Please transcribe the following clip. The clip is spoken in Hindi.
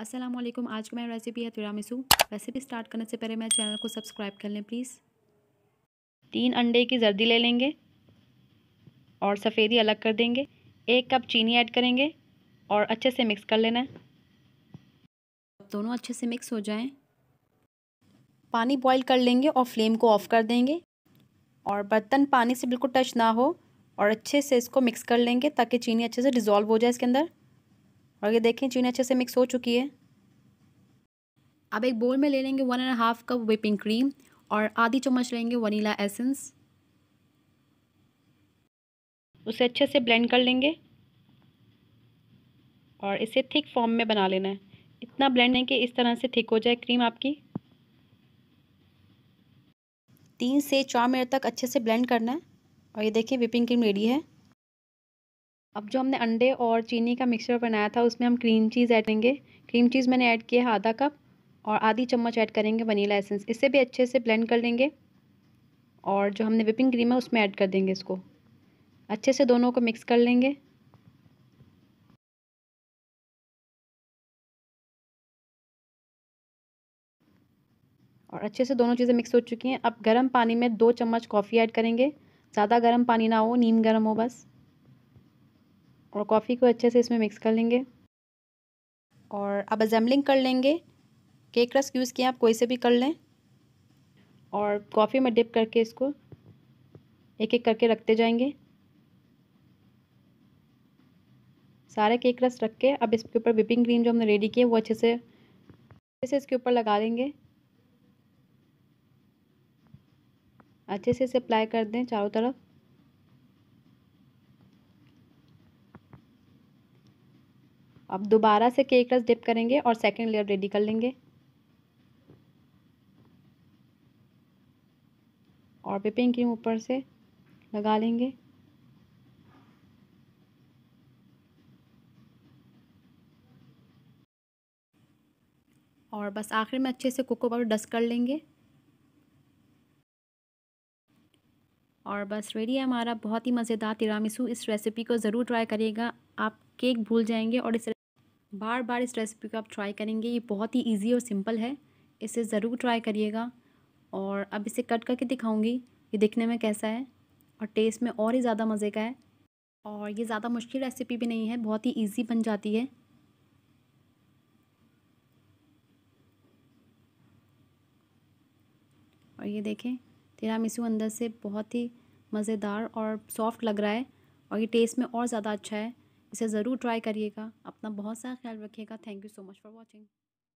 असलम आज की मेरी रेसिपी है तिरामिसू रेसिपी स्टार्ट करने से पहले मेरे चैनल को सब्सक्राइब कर लें प्लीज़ तीन अंडे की जर्दी ले लेंगे और सफ़ेदी अलग कर देंगे एक कप चीनी ऐड करेंगे और अच्छे से मिक्स कर लेना है दोनों अच्छे से मिक्स हो जाएं पानी बॉईल कर लेंगे और फ्लेम को ऑफ़ कर देंगे और बर्तन पानी से बिल्कुल टच ना हो और अच्छे से इसको मिक्स कर लेंगे ताकि चीनी अच्छे से डिज़ोल्व हो जाए इसके अंदर और ये देखें चीनी अच्छे से मिक्स हो चुकी है अब एक बोल में ले लेंगे one and half cup whipping cream और आधी चम्मच लेंगे वनीला एसेंस उसे अच्छे से ब्लेंड कर लेंगे और इसे थिक फॉर्म में बना लेना है इतना ब्लेंड है कि इस तरह से थिक हो जाए क्रीम आपकी तीन से चार मिनट तक अच्छे से ब्लेंड करना है और ये देखिए विपिंग क्रीम रेडी है अब जो हमने अंडे और चीनी का मिक्सचर बनाया था उसमें हम क्रीम चीज़ ऐड करेंगे क्रीम चीज़ मैंने ऐड किया है आधा कप और आधी चम्मच ऐड करेंगे वनीला एसेंस इसे भी अच्छे से ब्लेंड कर लेंगे और जो हमने विपिंग क्रीम है उसमें ऐड कर देंगे इसको अच्छे से दोनों को मिक्स कर लेंगे और अच्छे से दोनों चीज़ें मिक्स हो चुकी हैं अब गर्म पानी में दो चम्मच कॉफ़ी ऐड करेंगे ज़्यादा गर्म पानी ना हो नीम गर्म हो बस और कॉफ़ी को अच्छे से इसमें मिक्स कर लेंगे और अब असेंबलिंग कर लेंगे केक रस यूज़ किया आप कोई से भी कर लें और कॉफ़ी में डिप करके इसको एक एक करके रखते जाएंगे सारे केक रस रख के अब इसके ऊपर विपिंग क्रीम जो हमने रेडी किया वो अच्छे से अच्छे से इसके ऊपर लगा देंगे अच्छे से इसे अप्लाई कर दें चारों तरफ अब दोबारा से केक रस डिप करेंगे और सेकेंड लेयर रेडी कर लेंगे और पिपिंग क्रीम ऊपर से लगा लेंगे और बस आखिर में अच्छे से कोको पाउडर डस्ट कर लेंगे और बस रेडी है हमारा बहुत ही मज़ेदार तिरामिसू इस रेसिपी को ज़रूर ट्राई करिएगा आप केक भूल जाएंगे और इस बार बार इस रेसिपी को आप ट्राई करेंगे ये बहुत ही ईजी और सिंपल है इसे ज़रूर ट्राई करिएगा और अब इसे कट करके दिखाऊंगी ये दिखने में कैसा है और टेस्ट में और ही ज़्यादा मज़े का है और ये ज़्यादा मुश्किल रेसिपी भी नहीं है बहुत ही ईजी बन जाती है और ये देखें तेरा तिरामिसू अंदर से बहुत ही मज़ेदार और सॉफ्ट लग रहा है और ये टेस्ट में और ज़्यादा अच्छा है इसे ज़रूर ट्राई करिएगा अपना बहुत सारा ख्याल रखिएगा thank you so much for watching